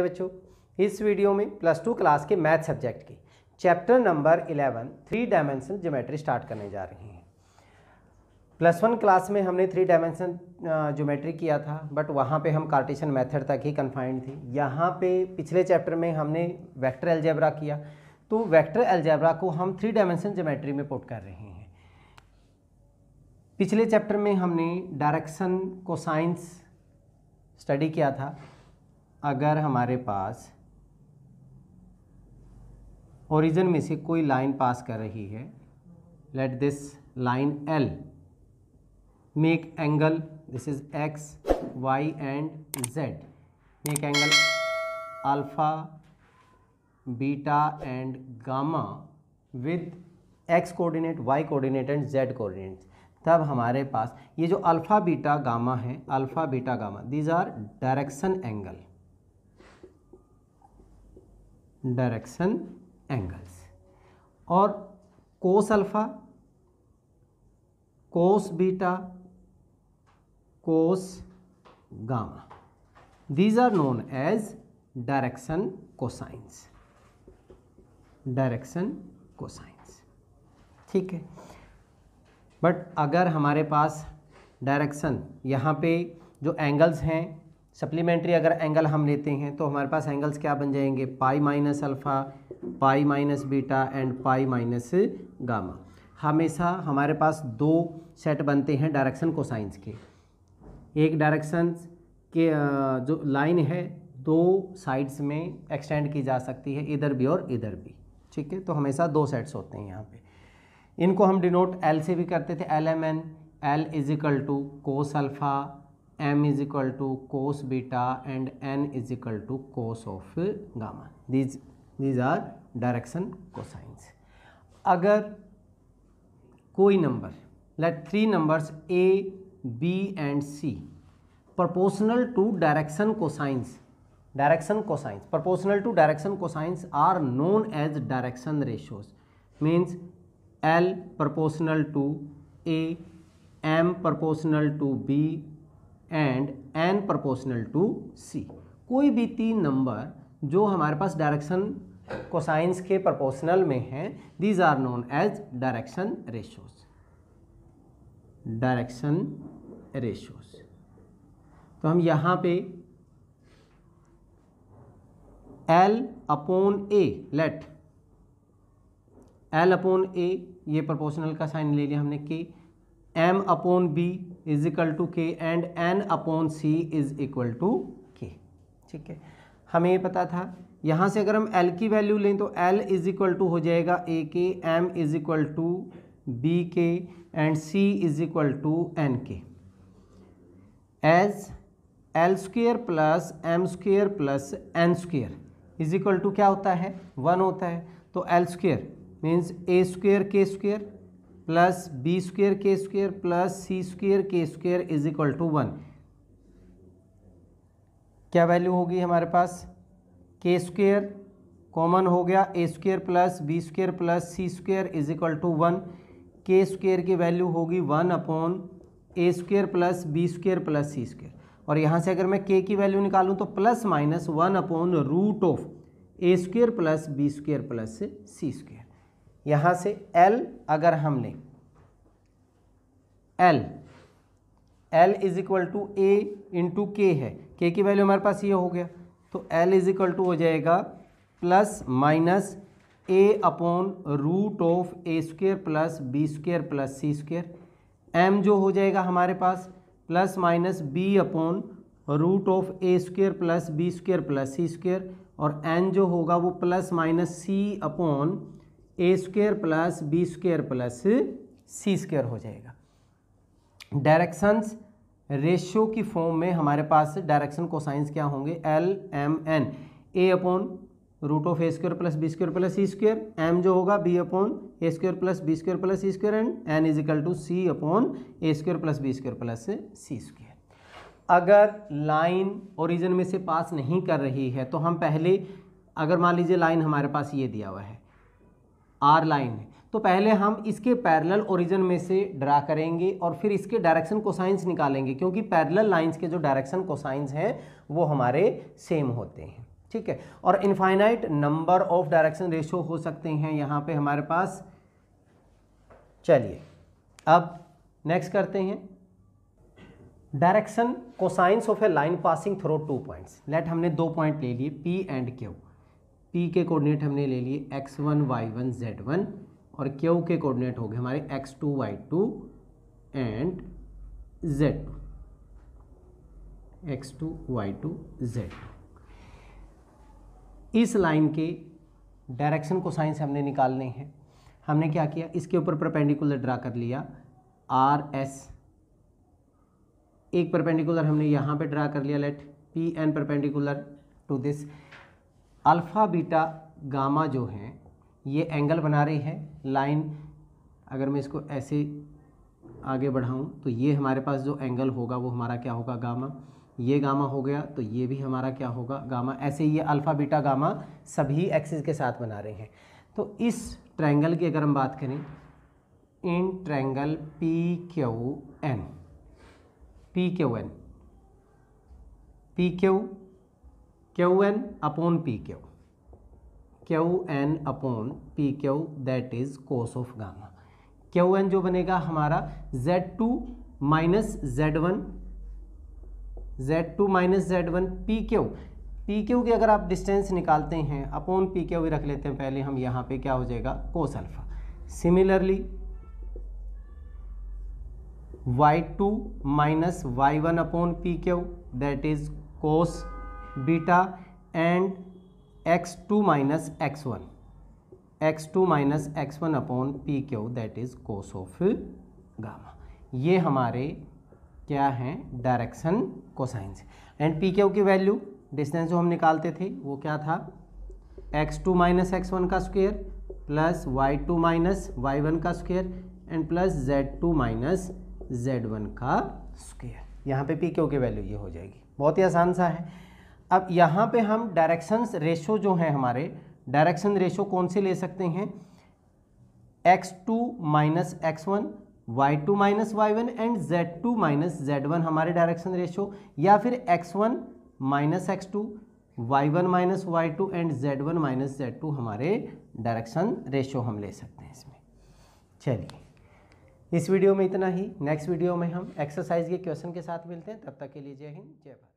बच्चों इस वीडियो में प्लस टू क्लास के मैथ सब्जेक्ट के chapter number eleven three dimension geometry start करने जा रहे हैं प्लस वन क्लास में हमने थ्री डायमेंशन ज्योमेट्री किया था बट वहाँ पे हम कार्टेशन मेथड तक ही कन्फाइंड थे यहाँ पे पिछले चैप्टर में हमने वेक्टर एल्जेब्रा किया तो वेक्टर एल्जेब्रा को हम थ्री डायमेंशन ज्योमेट्री में पोट कर रहे हैं पिछले चैप्टर में हमने डायरेक्शन साइंस स्टडी किया था अगर हमारे पास ओरिजिन में से कोई लाइन पास कर रही है let this line L make angle this is X Y and Z make angle alpha beta and gamma with X coordinate Y coordinate and Z coordinate तब हमारे पास ये जो अल्फ़ा बीटा गामा है alpha beta gamma these are direction angle direction angles और cos alpha cos beta cos gamma these are known as direction cosines direction cosines ठीक है but अगर हमारे पास डायरेक्शन यहाँ पे जो एंगल्स हैं सप्लीमेंट्री अगर एंगल हम लेते हैं तो हमारे पास एंगल्स क्या बन जाएंगे pi minus alpha pi minus beta and pi minus gamma हमेशा हमारे पास दो सेट बनते हैं डायरेक्शन कोसाइंस के एक डायरेक्शन के जो लाइन है दो साइड्स में एक्सटेंड की जा सकती है इधर भी और इधर भी ठीक है तो हमेशा दो सेट्स होते हैं यहाँ पे इनको हम डिनोट एल से भी करते थे L M N L is equal to cos alpha m is equal to cos beta and n is equal to cos of gamma these these are direction cosines अगर कोई number, let three numbers a b and c proportional to direction cosines direction cosines proportional to direction cosines are known as direction ratios means l proportional to a m proportional to b and N proportional to C कोई भी तीन number जो हमारे पास direction cosines के proportional में हैं these are known as direction ratios direction ratios तो हम यहाँ पे L upon A let L upon A ये प्रोपोर्शनल का साइन ले लिया हमने के M upon B is equal to K and N upon C is equal to K ठीक है हमें ये पता था यहाँ से अगर हम एल की वैल्यू लें तो एल इज इक्वल टू हो जाएगा A K M is equal to B K and C is equal to N K as L square plus M square plus N square is equal to क्या होता है one होता है तो L square means A square K square plus B square K square plus C square K square is equal to one क्या value होगी हमारे पास के स्क्वेयर कॉमन हो गया A square plus B square plus C square is equal to one K square की value होगी one upon ए square plus B square plus सी square और यहाँ से अगर मैं के की वैल्यू निकालूँ तो plus minus one upon root of A square plus B square plus C square यहाँ से एल अगर हम लें L L is equal to A into K है के की वैल्यू हमारे पास ये हो गया तो एल इज इक्वल टू हो जाएगा plus minus A upon root of A square plus B square plus C square M जो हो जाएगा हमारे पास plus minus B upon root of A square plus B square plus C square और N जो होगा वो प्लस माइनस सी अपॉन ए square plus B square plus सी square हो जाएगा डायरेक्शंस रेशियो की फॉर्म में हमारे पास डायरेक्शन साइंस क्या होंगे L M N a upon root of a square plus b square plus C square M जो होगा b upon A square plus b square plus C square and n is equal to c upon a square plus b square plus c square अगर line origin में से पास नहीं कर रही है तो हम पहले अगर मान लीजिए लाइन हमारे पास ये दिया हुआ है आर लाइन है तो पहले हम इसके पैरेलल ओरिजिन में से ड्रा करेंगे और फिर इसके डायरेक्शन कोसाइंस निकालेंगे क्योंकि पैरेलल लाइंस के जो डायरेक्शन कोसाइंस हैं वो हमारे सेम होते हैं ठीक है और infinite number of direction ratio हो सकते हैं यहाँ पे हमारे पास चलिए अब नेक्स्ट करते हैं direction cosines of a line passing through two points let हमने दो पॉइंट ले लिए पी एंड क्यू P के कोऑर्डिनेट हमने ले लिए x one y one z one और Q के कोऑर्डिनेट हो गए हमारे x two y two and z two x two y two z two इस लाइन के डायरेक्शन को साइंस हमने निकालने हैं हमने क्या किया इसके ऊपर परपेंडिकुलर ड्रा कर लिया आर एस एक परपेंडिकुलर हमने यहाँ पे ड्रा कर लिया let P N perpendicular to this alpha beta gamma जो हैं ये एंगल बना रही है लाइन अगर मैं इसको ऐसे आगे बढ़ाऊं तो ये हमारे पास जो एंगल होगा वो हमारा क्या होगा गामा ये गामा हो गया तो ये भी हमारा क्या होगा गामा ऐसे ये अल्फ़ा बीटा गामा सभी एक्सिस के साथ बना रहे हैं तो इस ट्रायंगल की अगर हम बात करें इन triangle P Q N P Q N P Q Q N upon P Q Q N upon P Q that is cos of gamma Q N जो बनेगा हमारा z two minus z one z two minus z one P Q P Q की अगर आप distance निकालते हैं upon P Q भी रख लेते हैं पहले हम यहाँ पे क्या हो जाएगा cos alpha similarly y two minus y one upon P Q that is cos beta and x two minus x one x two minus x one upon P Q that is cos of gamma ये हमारे क्या हैं direction cosines and P Q की value distance जो हम निकालते थे वो क्या था x two minus x one का square plus y two minus y one का square and plus z two minus z one का स्क्वेयर यहाँ पे पी क्यू की वैल्यू ये हो जाएगी बहुत ही आसान सा है अब यहाँ पे हम डायरेक्शंस रेशो जो हैं हमारे डायरेक्शन रेशो कौन से ले सकते हैं x two minus x one y two minus y one and z two minus z one हमारे डायरेक्शन रेशो या फिर x one minus x two y one minus y two and z one minus z two हमारे direction ratio हम ले सकते हैं इसमें चलिए इस वीडियो में इतना ही नेक्स्ट वीडियो में हम एक्सरसाइज के क्वेश्चन के साथ मिलते हैं तब तक के लिए जय हिंद जय भारत